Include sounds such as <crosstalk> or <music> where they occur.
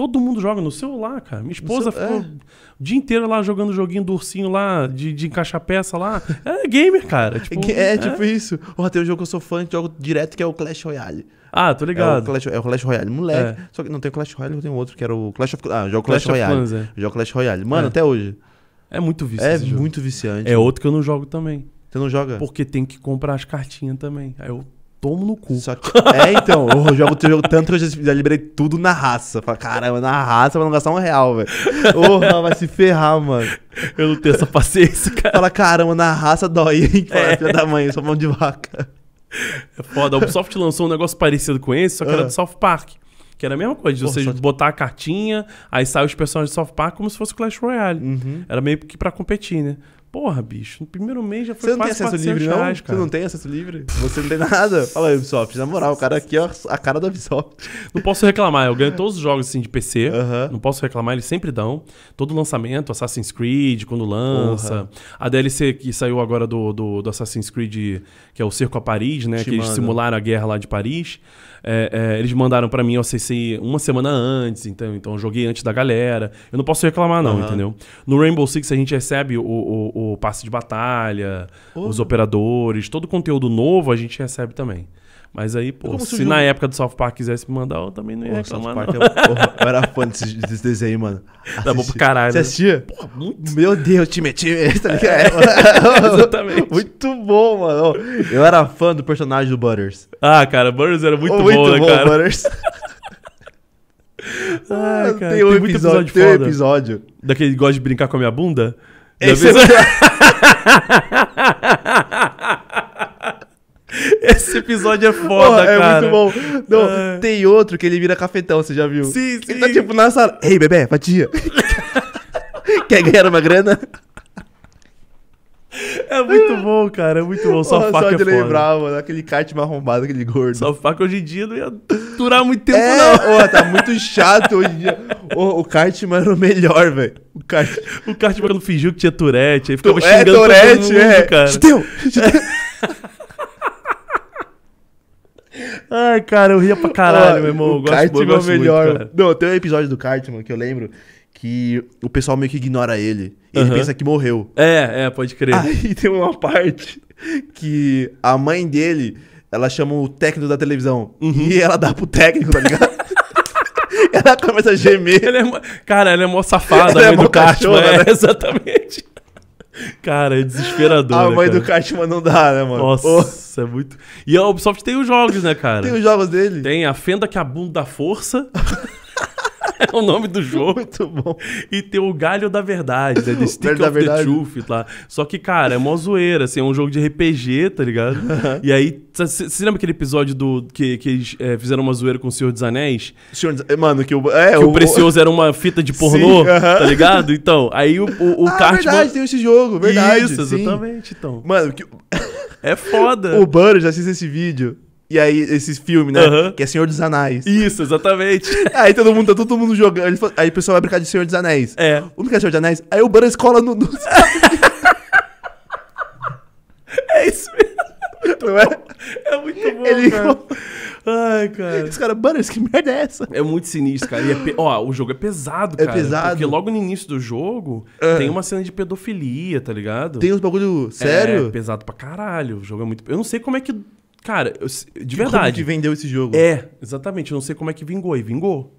Todo mundo joga no celular, cara. Minha esposa seu... ficou é. o dia inteiro lá jogando joguinho do ursinho lá, de, de encaixar peça lá. É gamer, cara. É tipo, é, é, tipo isso. Porra, tem um jogo que eu sou fã que jogo direto que é o Clash Royale. Ah, tô ligado. É o Clash, é o Clash Royale, moleque. É. Só que não tem Clash Royale, eu tenho outro que era o Clash of Ah, eu jogo Clash, Clash Royale. Clans, é. Eu jogo Clash Royale. Mano, é. até hoje. É muito viciante. É muito viciante. É outro que eu não jogo também. Você não joga? Porque tem que comprar as cartinhas também. Aí eu tomo no cu. Só que, é, então, eu jogo, eu jogo tanto que eu já, já liberei tudo na raça. Fala, caramba, na raça vai não gastar um real, velho. Porra, vai se ferrar, mano. Eu não tenho essa paciência, cara. Fala, caramba, na raça dói, hein? É. Fala, é. filha da mãe, sou mão de vaca. É foda, a Ubisoft lançou um negócio parecido com esse, só que era ah. do South Park. Que era a mesma coisa, de Porra, você botar a cartinha, aí sai os personagens do South Park como se fosse Clash Royale. Uhum. Era meio que pra competir, né? Porra, bicho, no primeiro mês já foi Você não quase tem acesso livre, não? cara. Você não tem acesso livre? Você não tem nada? Fala aí, Ubisoft. Na moral, o cara aqui é a cara da Ubisoft. Não posso reclamar. Eu ganho todos os jogos assim, de PC. Uh -huh. Não posso reclamar. Eles sempre dão. Todo lançamento, Assassin's Creed, quando lança. Uh -huh. A DLC que saiu agora do, do, do, Assassin's Creed, que é o Cerco a Paris, né? Te que manda. eles simularam a guerra lá de Paris. É, é, eles mandaram para mim, eu acessei uma semana antes, então, então eu joguei antes da galera. Eu não posso reclamar, não, uh -huh. entendeu? No Rainbow Six a gente recebe o, o o passe de batalha, oh. os operadores, todo conteúdo novo a gente recebe também. Mas aí, pô, é se surgiu? na época do South Park quisesse me mandar, eu também não ia pô, reclamar, South Park, não. Eu, é porra, eu era fã desse, desse desenho, mano. Tá bom pro caralho. Você né? assistia? Porra, muito. Meu Deus, time, time. Tá é, é, <laughs> exatamente. Muito bom, mano. Eu era fã do personagem do Butters. Ah, cara, Butters era muito, muito bom, né, bom, cara? Butters. <laughs> Ah, ah, cara, tem, um tem episódio, muito episódio tem um episódio. Daquele que gosta de brincar com a minha bunda? Esse, episódio... <laughs> Esse episódio é foda, oh, é cara. É muito bom. Não, ah. tem outro que ele vira cafetão, você já viu? Sim, sim. Ele tá tipo na sala. Ei, bebê, fatia. <laughs> Quer ganhar uma grana? É muito bom, cara. É muito bom. Só Porra, faca só de é foda. lembrar, mano. Né? Aquele kart arrombado, aquele gordo. Só faca hoje em dia não ia durar muito tempo, é, não. tá muito chato hoje em dia. o kart, mano, era o melhor, velho. O kart. O kart, mano, fingiu que tinha Tourette. Aí ficava é, xingando Tourette, todo mundo, é. cara. Chuteu, chuteu. <laughs> Ai, cara, eu ria pra caralho, Ó, meu irmão. O eu gosto, kart, é muito, melhor. Cara. Não, tem um episódio do kart, mano, que eu lembro que o pessoal meio que ignora ele. Ele uhum. pensa que morreu. É, é, pode crer. <laughs> Aí tem uma parte que a mãe dele, ela chama o técnico da televisão. Uhum. E ela dá pro técnico, tá ligado? <laughs> ela começa a gemer. é, cara, ela é mó safada, ela a é mãe é do cachorro, né? É, <laughs> exatamente. Cara, é desesperador. A né, mãe do Cartman não dá, né, mano? Nossa, oh. é muito. E a Ubisoft tem os jogos, né, cara? Tem os jogos dele. Tem a Fenda que a bunda da força é <laughs> o nome do jogo. Muito bom. E tem o Galho da Verdade, né? <laughs> The Stick of the Truth lá. Só que, cara, é mó zoeira, assim, é um jogo de RPG, tá ligado? E aí, você lembra aquele episódio do que, que eles é, fizeram uma zoeira com o Senhor dos Anéis? Senhor dos... Mano, que o... É, que o, o Precioso era uma fita de pornô, sim, uh -huh. tá ligado? Então, aí o, o, o ah, Cartman... verdade, tem esse jogo, verdade. Isso, sim. exatamente, então. Mano, que... É foda. <laughs> O Banner já assiste esse vídeo. E aí, esse filme, né? Uhum. Que é Senhor dos Anéis. Isso, exatamente. <laughs> aí todo mundo, tá todo mundo jogando. Fala, aí o pessoal vai brincar de Senhor dos Anéis. É. O que é Senhor dos Anéis? Aí o Burns cola no... no... <laughs> é isso mesmo. Não é? É muito bom, Ele... cara. Ai, cara. Os caras, Banners, que merda é essa? É muito sinistro, cara. E é pe... Ó, o jogo é pesado, é cara. É pesado. Porque logo no início do jogo é. tem uma cena de pedofilia, tá ligado? Tem uns bagulho é, sério? É, pesado pra caralho. O jogo é muito. Eu não sei como é que Cara, eu, de que verdade. Como que vendeu esse jogo? É, exatamente. Eu não sei como é que vingou. E vingou.